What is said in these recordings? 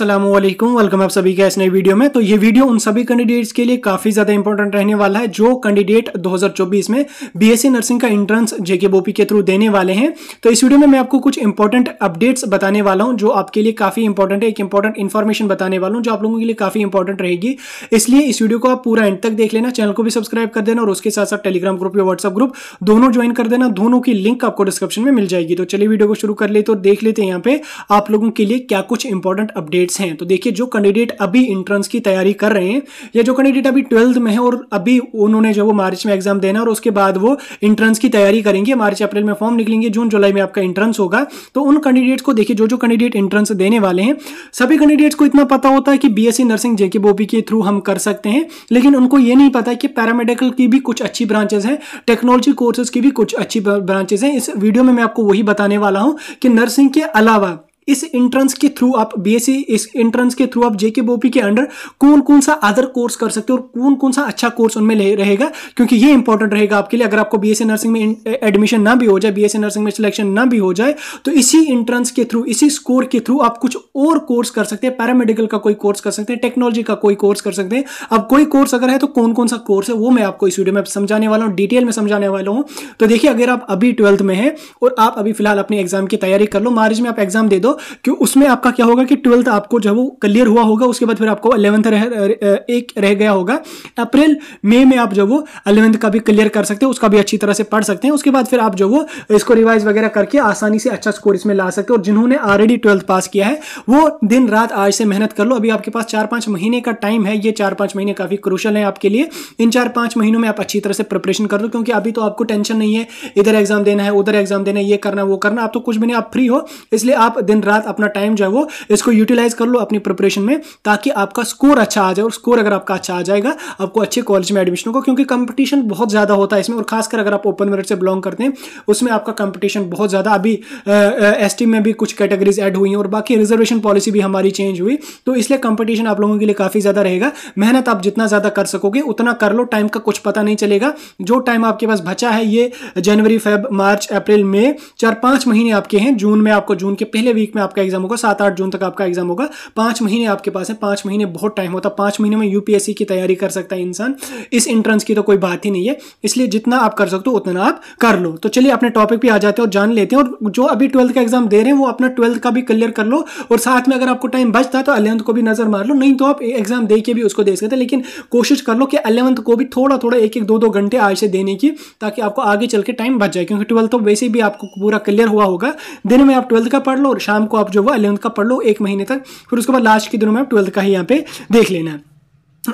Aslam welcome आप सभी का इस नए वीडियो में तो ये वीडियो उन सभी कैंडिडेट्स के लिए काफी ज्यादा इंपॉर्टेंट रहने वाला है जो कैंडिडेट 2024 में बीएससी नर्सिंग का एंट्रेंस जेके बोपी के थ्रू देने वाले हैं तो इस वीडियो में मैं आपको कुछ इंपॉर्टेंट अपडेट्स बताने वाला हूँ जो आपके लिए काफी इंपॉर्टेंट है एक इंपॉर्टेंट इन्फॉर्मेशन बताने वाला हूँ जो आप लोगों के लिए काफी इंपॉर्टेंट रहेगी इसलिए इस वीडियो को आप पूरा एंड तक देख लेना चैनल को भी सब्सक्राइब कर देना और उसके साथ साथ टेलीग्राम ग्रुप या व्हाट्सअप ग्रुप दोनों ज्वाइन कर देना दोनों की लिंक आपको डिस्क्रिप्शन में मिल जाएगी तो चलिए वीडियो को शुरू कर लेते और देख लेते हैं यहाँ पे आप लोगों के लिए क्या कुछ इंपॉर्टेंट अपडेट कैंडिडेट्स हैं तो देखिए जो कैंडिडेट अभी इंट्रेंस की तैयारी कर रहे हैं या जो कैंडिडेट अभी ट्वेल्थ में है और अभी उन्होंने जो वो मार्च में एग्जाम देना और उसके बाद वो इंट्रेंस की तैयारी करेंगे मार्च अप्रैल में फॉर्म निकलेंगे जून जुलाई में आपका इंट्रेंस होगा तो उन कैंडिडेट्स को देखिए जो जो कैंडिडेट इंट्रेंस देने वाले हैं सभी कैंडिडेट्स को इतना पता होता है कि बी नर्सिंग जेके बोपी के थ्रू हम कर सकते हैं लेकिन उनको ये नहीं पता कि पैरामेडिकल की भी कुछ अच्छी ब्रांचेस हैं टेक्नोलॉजी कोर्सेज की भी कुछ अच्छी ब्रांचेस हैं इस वीडियो में मैं आपको वही बताने वाला हूँ कि नर्सिंग के अलावा इस इंट्रेंस के थ्रू आप बीएससी इस एंट्रेंस के थ्रू आप जेके बोपी के अंडर कौन कौन सा अदर कोर्स कर सकते हो और कौन कौन सा अच्छा कोर्स उनमें रहेगा क्योंकि ये इंपॉर्टेंट रहेगा आपके लिए अगर आपको बी नर्सिंग में एडमिशन ना भी हो जाए बी नर्सिंग में सिलेक्शन ना भी हो जाए तो इसी इंट्रेंस के थ्रू इसी स्कोर के थ्रू आप कुछ और कोर्स कर सकते हैं पैरामेडिकल का कोई कोर्स कर सकते हैं टेक्नोलॉजी का कोई कोर्स कर सकते हैं अब कोई कोर्स अगर है तो कौन कौन सा कोर्स है वो मैं आपको इस वीडियो में समझाने वाला हूँ डिटेल में समझाने वाला हूँ तो देखिए अगर आप अभी ट्वेल्थ में हैं और आप अभी फिलहाल अपने एग्जाम की तैयारी कर लो मार्च में आप एग्जाम दे दो कि उसमें आपका क्या होगा कि ट्वेल्थ आपको जो वो क्लियर हुआ होगा उसके बाद फिर आपको अलेवंथ रह, एक रह गया होगा अप्रैल मई में आप जो वो अलेवंथ का भी क्लियर कर सकते हैं उसका भी अच्छी तरह से पढ़ सकते हैं उसके बाद फिर आप जो वो इसको रिवाइज वगैरह करके आसानी से अच्छा स्कोर इसमें ला सकते हो और जिन्होंने ऑलरेडी ट्वेल्थ पास किया है वो दिन रात आज से मेहनत कर लो अभी आपके पास चार पाँच महीने का टाइम है ये चार पाँच महीने काफ़ी क्रूशल है आपके लिए इन चार पाँच महीनों में आप अच्छी तरह से प्रिपरेशन कर दो क्योंकि अभी तो आपको टेंशन नहीं है इधर एग्जाम देना है उधर एग्जाम देना है ये करना वो करना आप तो कुछ भी नहीं आप फ्री हो इसलिए आप दिन रात अपना टाइम जो है वो इसको यूटिलाइज कर लो अपनी प्रिपरेशन में ताकि आपका स्कोर अच्छा आ जाए और स्कोर अगर आपका अच्छा आ जाएगा आपको अच्छे कॉलेज में एडमिशन होगा क्योंकि कंपटीशन बहुत ज़्यादा होता है इसमें और खासकर अगर आप ओपन मेरिट से बिलोंग करते हैं उसमें आपका कंपटीशन बहुत ज़्यादा अभी एस में भी कुछ कैटेगरीज ऐड हुई हैं और बाकी रिजर्वेशन पॉलिसी भी हमारी चेंज हुई तो इसलिए कंपटीशन आप लोगों के लिए काफ़ी ज़्यादा रहेगा मेहनत आप जितना ज़्यादा कर सकोगे उतना कर लो टाइम का कुछ पता नहीं चलेगा जो टाइम आपके पास बचा है ये जनवरी फेब मार्च अप्रैल मई चार पांच महीने आपके हैं जून में आपको जून के पहले वीक में आपका एग्जाम होगा सात आठ जून तक आपका एग्जाम होगा पांच महीने आपके पास है पांच महीने बहुत टाइम होता है पांच महीने में यूपीएससी की तैयारी कर सकता है इंसान इस इंट्रेंस की तो कोई बात ही नहीं है इसलिए जितना आप कर सकते हो उतना आप कर लो तो चलिए अपने टॉपिक भी आ जाते हैं और जान लेते हैं और जो अभी ट्वेल्थ का एग्जाम दे रहे हैं वो अपना ट्वेल्थ का भी क्लियर कर लो और साथ में अगर आपको टाइम बचता है तो अलेवंथ को भी नजर मार लो नहीं तो आप एग्जाम दे के भी उसको दे सकते लेकिन कोशिश कर लो कि अलेवंथ को भी थोड़ा थोड़ा एक एक दो दो घंटे आज से देने की ताकि आपको आगे चल के टाइम बच जाए क्योंकि ट्वेल्थ तो वैसे भी आपको पूरा क्लियर हुआ होगा दिन में आप ट्वेल्थ का पढ़ लो और शाम को आप जो वो अलेवंथ का पढ़ लो एक महीने तक फिर उसके बाद लास्ट के दिनों में आप ट्वेल्थ का ही यहाँ पे देख लेना है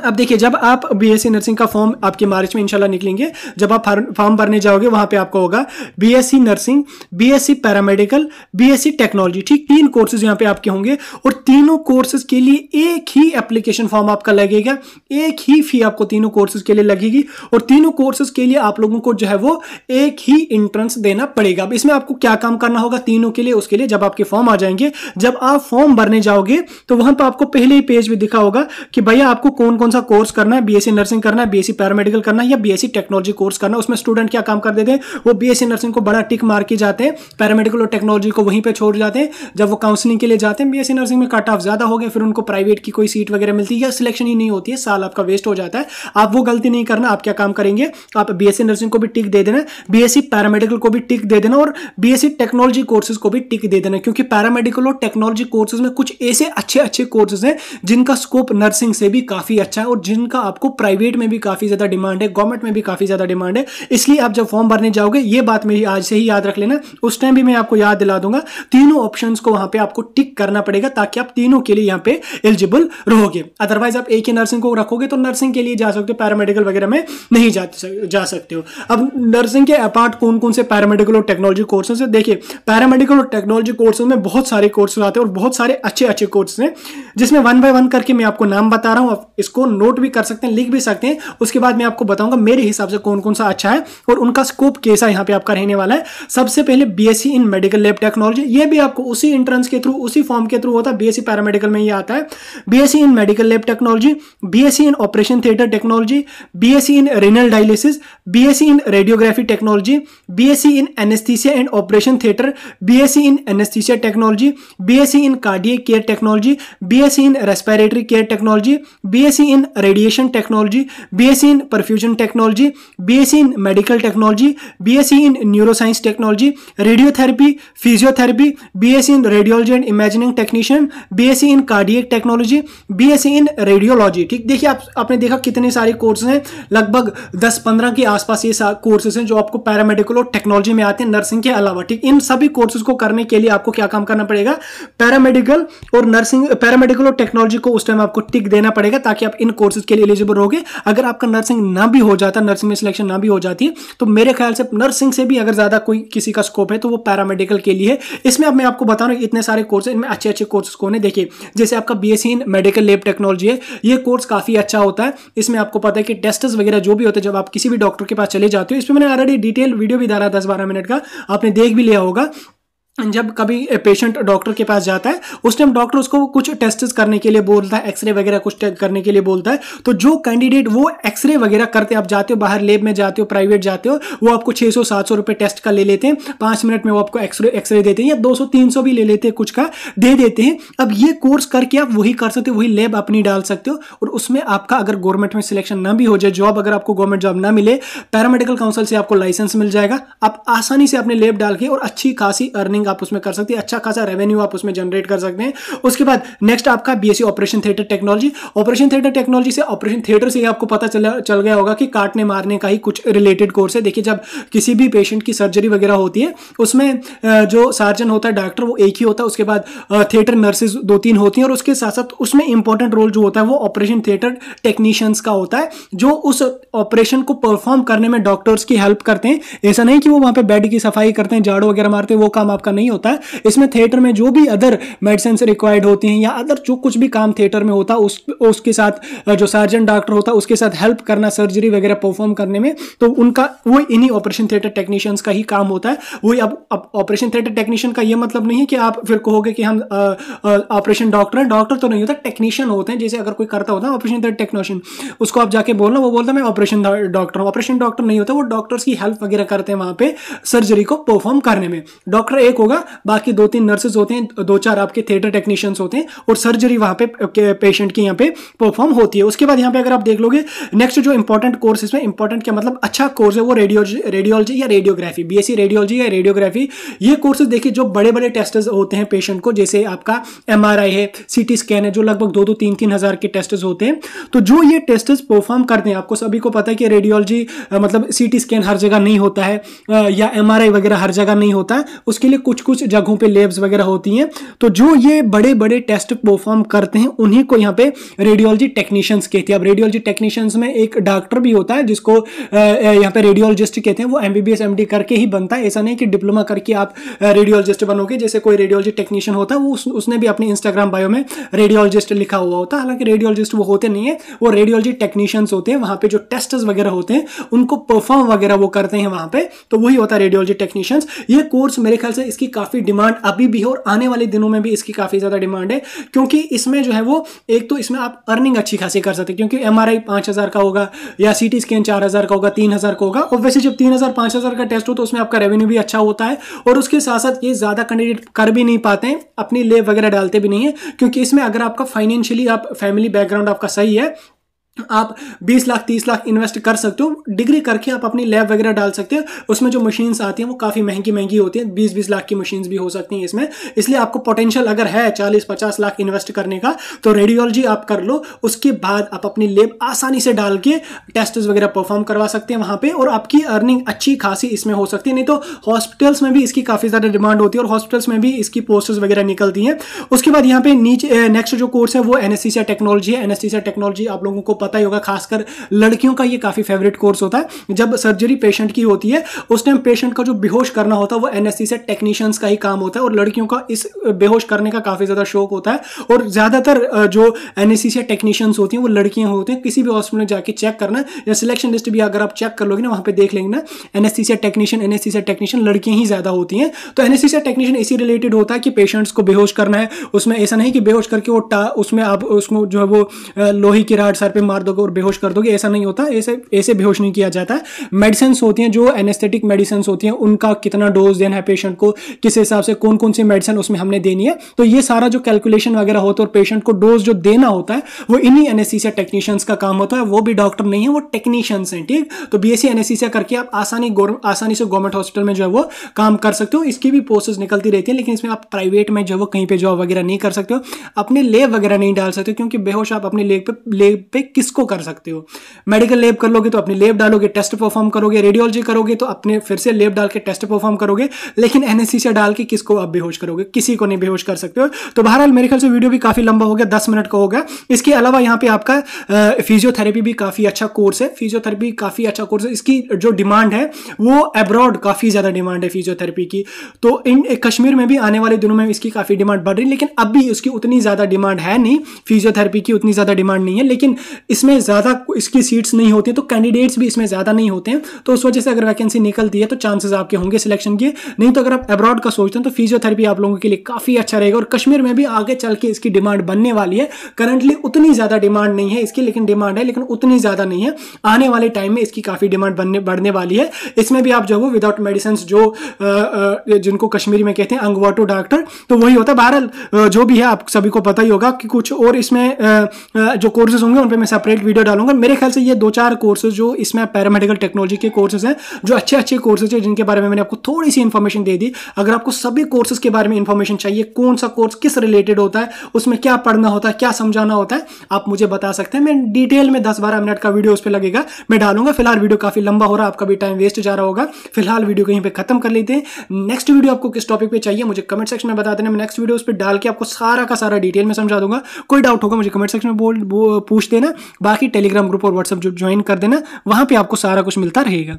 अब देखिए जब आप बीएससी नर्सिंग e का फॉर्म आपके मार्च में इंशाल्लाह निकलेंगे जब आप फॉर्म भरने जाओगे वहां पे आपको होगा BSc nursing BSc paramedical BSc technology ठीक तीन कोर्सेज यहाँ पे आपके होंगे और तीनों कोर्सेज के लिए एक ही एप्लीकेशन फॉर्म आपका लगेगा एक ही फी आपको तीनों कोर्सेज के लिए लगेगी और तीनों कोर्सेज के लिए आप लोगों को जो है वो एक ही इंट्रेंस देना पड़ेगा अब इसमें आपको क्या काम करना होगा तीनों के लिए उसके लिए जब आपके फॉर्म आ जाएंगे जब आप फॉर्म भरने जाओगे तो वहां पर आपको पहले ही पेज भी दिखा होगा कि भैया आपको कौन कौन सा कोर्स करना है बीएससी नर्सिंग करना है बीएससी पैरामेडिकल करना है या बीएससी टेक्नोलॉजी कोर्स करना है उसमें स्टूडेंट क्या काम कर देते हैं वो बीएससी नर्सिंग को बड़ा टिक मार के जाते हैं पैरामेडिकल और टेक्नोलॉजी को वहीं पर छोड़ जाते हैं जब वो काउंसलिंग के लिए जाते हैं बीएससी नर्सिंग में कट ऑफ ज़्यादा हो गए फिर उनको प्राइवेट की कोई सीट वगैरह मिलती है या सिलेक्शन ही नहीं होती है साल आपका वेस्ट हो जाता है आप वो गलती नहीं करना आप क्या काम करेंगे आप बीएससी नर्सिंग को भी टिक दे देना बीएससी पैरामेडिकल को भी टिक दे देना और बीएससी टेक्नोलॉजी कोर्सेज को भी टिक दे देना क्योंकि पैरामेडिकल और टेक्नोलॉजी कोर्सेज में कुछ ऐसे अच्छे अच्छे कोर्सेज हैं जिनका स्कोप नर्सिंग से भी काफ़ी अच्छा है और जिनका आपको प्राइवेट में भी काफ़ी ज़्यादा डिमांड है गवर्नमेंट में भी काफ़ी ज़्यादा डिमांड है इसलिए आप जब फॉर्म भरने जाओगे ये बात मेरी आज से ही याद रख लेना उस टाइम भी मैं आपको याद दिला दूंगा तीनों ऑप्शन को वहाँ पर आपको टिक करना पड़ेगा ताकि आप तीनों के लिए यहाँ पे एलिजिबल रहोगे अदरवाइज आप एक ही नर्सिंग को रखोगे तो नर्सिंग के लिए जा सकते हो पैरामेडिकल वगैरह में नहीं जा, सकते हो अब नर्सिंग के अपार्ट कौन कौन से पैरामेडिकल और टेक्नोलॉजी कोर्सेज है देखिए पैरामेडिकल और टेक्नोलॉजी कोर्सेज में बहुत सारे कोर्सेज आते हैं और बहुत सारे अच्छे अच्छे कोर्स हैं जिसमें वन बाय वन करके मैं आपको नाम बता रहा हूँ आप इस इसको नोट भी कर सकते हैं लिख भी सकते हैं उसके बाद मैं आपको बताऊंगा मेरे हिसाब से कौन कौन सा अच्छा है और उनका स्कोप कैसा यहाँ पे आपका रहने वाला है सबसे पहले B in medical lab technology ये भी आपको उसी इंट्रेंस के थ्रू उसी फॉर्म के थ्रू होता है बी पैरामेडिकल में ये आता है BSc in medical lab technology B in operation theatre technology B in renal dialysis BSc in radiography technology BSc in anaesthesia and operation theatre BSc in anaesthesia technology B in cardiac care technology BSc in respiratory care technology BSc BSc in radiation technology BSc in perfusion technology BSc in medical technology BSc in neuroscience technology radiotherapy physiotherapy BSc in radiology and imagining technician BSc in cardiac technology BSc in radiology ठीक देखिए आप आपने देखा कितने सारे courses हैं लगभग दस पंद्रह के आसपास ये कोर्सेज हैं जो आपको पैरामेडिकल और टेक्नोलॉजी में आते हैं नर्सिंग के अलावा ठीक इन सभी कोर्सेज को करने के लिए आपको क्या काम करना पड़ेगा पैरामेडिकल और नर्सिंग पैरामेडिकल और टेक्नोलॉजी को उस टाइम आपको टिक देना पड़ेगा ताकि आप आप इन कोर्सेज के लिए एलिजिबल रहोगे अगर आपका नर्सिंग ना भी हो जाता नर्सिंग में सिलेक्शन ना भी हो जाती है तो मेरे ख्याल से नर्सिंग से भी अगर ज़्यादा कोई किसी का स्कोप है तो वो पैरामेडिकल के लिए है इसमें अब मैं आपको बता रहा हूँ इतने सारे कोर्स इनमें अच्छे अच्छे कोर्सेज कौन है देखिए जैसे आपका B in medical lab technology है ये कोर्स काफ़ी अच्छा होता है इसमें आपको पता है कि टेस्टस वगैरह जो भी होते हैं जब आप किसी भी डॉक्टर के पास चले जाते हो इसमें मैंने ऑलरेडी डिटेल वीडियो भी डाला दस बारह मिनट का आपने देख भी लिया होगा जब कभी पेशेंट डॉक्टर के पास जाता है उस टाइम डॉक्टर उसको कुछ टेस्ट करने के लिए बोलता है एक्सरे वगैरह कुछ करने के लिए बोलता है तो जो कैंडिडेट वो एक्सरे वगैरह करते आप जाते हो बाहर लेब में जाते हो प्राइवेट जाते हो वो आपको 600 सौ सात सौ रुपये टेस्ट का ले लेते हैं पाँच मिनट में वो आपको एक्सरे एक्सरे देते हैं या दो सौ तीन सौ भी ले लेते हैं कुछ का दे देते हैं अब ये कोर्स करके आप वही कर सकते हो वही लेब अपनी डाल सकते हो और उसमें आपका अगर गवर्नमेंट में सिलेक्शन ना भी हो जाए जॉब अगर आपको गवर्नमेंट जॉब ना मिले पैरामेडिकल काउंसिल से आपको लाइसेंस मिल जाएगा आप आसानी से अपने लेब डाल के और अच्छी खासी अर्निंग अर्निंग आप उसमें कर सकते हैं अच्छा खासा रेवेन्यू आप उसमें जनरेट कर सकते हैं उसके बाद नेक्स्ट आपका B operation theatre technology operation theatre technology से ऑपरेशन थिएटर से आपको पता चल चल गया होगा कि काटने मारने का ही कुछ रिलेटेड कोर्स है देखिए जब किसी भी पेशेंट की सर्जरी वगैरह होती है उसमें जो सर्जन होता है डॉक्टर वो एक ही होता है उसके बाद थिएटर नर्सेज दो तीन होती हैं और उसके साथ साथ उसमें इंपॉर्टेंट रोल जो होता है वो ऑपरेशन थिएटर टेक्नीशियंस का होता है जो उस ऑपरेशन को परफॉर्म करने में डॉक्टर्स की हेल्प करते हैं ऐसा नहीं कि वो वहां पे बेड की सफाई करते हैं झाड़ू वगैरह मारते हैं वो काम आपका नहीं होता है इसमें थिएटर में जो भी अदर मेडिसिन रिक्वायर्ड होती हैं या अदर जो कुछ भी काम थिएटर में होता उस उसके साथ जो सर्जन डॉक्टर होता उसके साथ हेल्प करना सर्जरी वगैरह परफॉर्म करने में तो उनका वो इन्हीं ऑपरेशन थिएटर टेक्नीशियंस का ही काम होता है वही अब ऑपरेशन थिएटर टेक्नीशियन का ये मतलब नहीं है कि आप फिर कहोगे कि हम ऑपरेशन डॉक्टर हैं डॉक्टर तो नहीं होता टेक्नीशियन होते हैं जैसे अगर कोई करता होता है ऑपरेशन थिएटर टेक्नीशियन उसको आप जाके बोलना वो बोलता मैं ऑपरेशन डॉक्टर हूँ ऑपरेशन डॉक्टर नहीं होता वो डॉक्टर्स की हेल्प वगैरह करते हैं वहाँ पे सर्जरी को परफॉर्म करने में डॉक्टर एक होगा बाकी दो तीन नर्सेज होते हैं दो चार आपके थिएटर टेक्नीशियंस होते हैं और सर्जरी वहां पे पेशेंट की यहाँ पे परफॉर्म होती है उसके बाद यहाँ पे अगर आप देख लोगे नेक्स्ट जो इंपॉर्टेंट कोर्स इसमें इंपॉर्टेंट क्या मतलब अच्छा कोर्स है वो रेडियोलॉजी रेडियोलॉजी या रेडियोग्राफी बीएससी रेडियोलॉजी या रेडियोग्राफी ये कोर्सेज देखिए जो बड़े बड़े टेस्ट होते हैं पेशेंट को जैसे आपका एम है सी स्कैन है जो लगभग दो दो तीन तीन हज़ार के टेस्ट होते हैं तो जो ये टेस्ट परफॉर्म करते हैं आपको सभी को पता है कि रेडियोलॉजी मतलब सी स्कैन हर जगह नहीं होता है या एम वगैरह हर जगह नहीं होता है उसके लिए कुछ कुछ कुछ जगहों पे लेब्स वगैरह होती हैं तो जो ये बड़े बड़े टेस्ट परफॉर्म करते हैं उन्हीं को यहाँ पे रेडियोलॉजी टेक्नीशियंस कहते हैं अब रेडियोलॉजी टेक्नीशियंस में एक डॉक्टर भी होता है जिसको यहाँ पे रेडियोलॉजिस्ट कहते हैं वो एम बी करके ही बनता है ऐसा नहीं कि डिप्लोमा करके आप रेडियोलॉजिस्ट बनोगे जैसे कोई रेडियोलॉजी टेक्नीशियन होता है वो उसने भी अपने इंस्टाग्राम बायो में रेडियोलॉजिस्ट लिखा हुआ होता है हालांकि रेडियोलॉजिस्ट वो होते नहीं है वो रेडियोलॉजी टेक्नीशियंस होते हैं वहाँ पे जो टेस्ट वगैरह होते हैं उनको परफॉर्म वगैरह वो करते हैं वहाँ पे तो वही होता है रेडियोलॉजी टेक्नीशियंस ये कोर्स मेरे ख्याल से इसकी इसकी काफ़ी डिमांड अभी भी है और आने वाले दिनों में भी इसकी काफ़ी ज़्यादा डिमांड है क्योंकि इसमें जो है वो एक तो इसमें आप अर्निंग अच्छी खासी कर सकते हैं क्योंकि एम आर हज़ार का होगा या सी स्कैन चार हज़ार का होगा तीन हज़ार का होगा और वैसे जब तीन हज़ार हज़ार का टेस्ट हो तो उसमें आपका रेवेन्यू भी अच्छा होता है और उसके साथ साथ ये ज़्यादा कैंडिडेट कर भी नहीं पाते हैं अपनी लेब वगैरह डालते भी नहीं है क्योंकि इसमें अगर आपका फाइनेंशियली आप फैमिली बैकग्राउंड आपका सही है आप 20 लाख 30 लाख इन्वेस्ट कर सकते हो डिग्री करके आप अपनी लैब वगैरह डाल सकते हो उसमें जो मशीन्स आती हैं वो काफ़ी महंगी महंगी होती हैं 20-20 लाख की मशीन्स भी हो सकती हैं इसमें इसलिए आपको पोटेंशियल अगर है 40-50 लाख इन्वेस्ट करने का तो रेडियोलॉजी आप कर लो उसके बाद आप अपनी लेब आसानी से डाल के टेस्ट वगैरह परफॉर्म करवा सकते हैं वहाँ पर और आपकी अर्निंग अच्छी खासी इसमें हो सकती है नहीं तो हॉस्पिटल्स में भी इसकी काफ़ी ज़्यादा डिमांड होती है और हॉस्पिटल्स में भी इसकी पोस्टर्स वगैरह निकलती हैं उसके बाद यहाँ पे नीचे नेक्स्ट जो कोर्स है वो एन टेक्नोलॉजी है एन टेक्नोलॉजी आप लोगों को पता ही होगा खासकर लड़कियों का ये काफ़ी फेवरेट कोर्स होता है जब सर्जरी पेशेंट की होती है उस टाइम पेशेंट का जो बेहोश करना होता है वो एन से टेक्नीशियंस का ही काम होता है और लड़कियों का इस बेहोश करने का काफ़ी ज़्यादा शौक होता है और ज़्यादातर जो एन टेक्नीशियंस होती हैं वो लड़कियाँ होती हैं किसी भी हॉस्पिटल में जाके चेक करना या सिलेक्शन लिस्ट भी अगर आप चेक कर लोगे ना वहाँ पर देख लेंगे ना N S technician N S technician लड़कियाँ ही ज़्यादा होती हैं तो एन एस टेक्नीशियन इसी रिलेटेड होता है कि पेशेंट्स को बेहोश करना है उसमें ऐसा नहीं कि बेहोश करके वो उसमें आप उसमें जो है वो लोही की राड सर पर मार दोगे और बेहोश कर दोगे ऐसा नहीं होता ऐसे ऐसे बेहोश नहीं किया जाता है मेडिसिन होती हैं जो एनेस्थेटिक मेडिसिन होती हैं उनका कितना डोज देना है पेशेंट को किस हिसाब से कौन कौन सी मेडिसिन उसमें हमने देनी है तो ये सारा जो कैलकुलेशन वगैरह होता है और पेशेंट को डोज जो देना होता है वो इन्हीं एनेस्थीसिया टेक्नीशियंस का काम होता है वो भी डॉक्टर नहीं है वो टेक्नीशियंस हैं ठीक तो बी एस सी एनेस्थीसिया करके आप आसानी आसानी से गवर्नमेंट हॉस्पिटल में जो है वो काम कर सकते हो इसकी भी पोस्टेज निकलती रहती है लेकिन इसमें आप प्राइवेट में जो है वो कहीं पर जॉब वगैरह नहीं कर सकते हो अपने लेब वगैरह नहीं डाल सकते क्योंकि बेहोश आप अपने लेग पे लेग पे किस इसको कर सकते हो मेडिकल लेब कर लोगे तो अपनी लेब डालोगे टेस्ट परफॉर्म करोगे रेडियोलॉजी करोगे तो अपने फिर से लेब डाल के टेस्ट परफॉर्म करोगे लेकिन एनएससीसिया डाल के किसको आप बेहोश करोगे किसी को नहीं बेहोश कर सकते हो तो बहरहाल मेरे ख्याल से वीडियो भी काफ़ी लंबा हो गया दस मिनट का होगा इसके अलावा यहाँ पे आपका फिजियोथेरेपी भी काफ़ी अच्छा कोर्स है फिजियोथेरेपी काफ़ी अच्छा कोर्स है इसकी जो डिमांड है वो अब्रॉड काफ़ी ज़्यादा डिमांड है फिजियोथेरेपी की तो इन कश्मीर में भी आने वाले दिनों में इसकी काफ़ी डिमांड बढ़ रही है लेकिन अब भी उसकी उतनी ज़्यादा डिमांड है नहीं फिजियोथेरेपी की उतनी ज़्यादा डिमांड नहीं है लेकिन इसमें ज़्यादा इसकी सीट्स नहीं होती तो कैंडिडेट्स भी इसमें ज़्यादा नहीं होते हैं तो उस वजह से अगर वैकेंसी निकलती है तो चांसेस आपके होंगे सिलेक्शन के नहीं तो अगर आप अब्रॉड का सोचते हैं तो फिजियोथेरेपी आप लोगों के लिए काफ़ी अच्छा रहेगा और कश्मीर में भी आगे चल के इसकी डिमांड बनने वाली है करंटली उतनी ज़्यादा डिमांड नहीं है इसकी लेकिन डिमांड है लेकिन उतनी ज़्यादा नहीं है आने वाले टाइम में इसकी काफ़ी डिमांड बनने बढ़ने वाली है इसमें भी आप जो है विदाउट मेडिसिन जो जिनको कश्मीरी में कहते हैं अंगवाटो डॉक्टर तो वही होता है बहरहाल जो भी है आप सभी को पता ही होगा कि कुछ और इसमें जो कोर्सेज होंगे उन पर मैं सब सेपरेट वीडियो डालूंगा मेरे ख्याल से ये दो चार कोर्सेज जो इसमें पैरामेडिकल टेक्नोलॉजी के कोर्सेज हैं जो अच्छे अच्छे कोर्सेज हैं जिनके बारे में मैंने आपको थोड़ी सी इन्फॉर्मेशन दे दी अगर आपको सभी कोर्सेज के बारे में इन्फॉर्मेशन चाहिए कौन सा कोर्स किस रिलेटेड होता है उसमें क्या पढ़ना होता है क्या समझाना होता है आप मुझे बता सकते हैं मैं डिटेल में दस बारह मिनट का वीडियो उस पर लगेगा मैं डालूंगा फिलहाल वीडियो काफ़ी लंबा हो रहा है आपका भी टाइम वेस्ट जा रहा होगा फिलहाल वीडियो कहीं पर खत्म कर लेते हैं नेक्स्ट वीडियो आपको किस टॉपिक पर चाहिए मुझे कमेंट सेक्शन में बता देना मैं नेक्स्ट वीडियो उस पर डाल के आपको सारा का सारा डिटेल में समझा दूंगा कोई डाउट होगा मुझे कमेंट सेक्शन में बोल पूछ देना बाकी टेलीग्राम ग्रुप और व्हाट्सएप जो ज्वाइन कर देना वहाँ पर आपको सारा कुछ मिलता रहेगा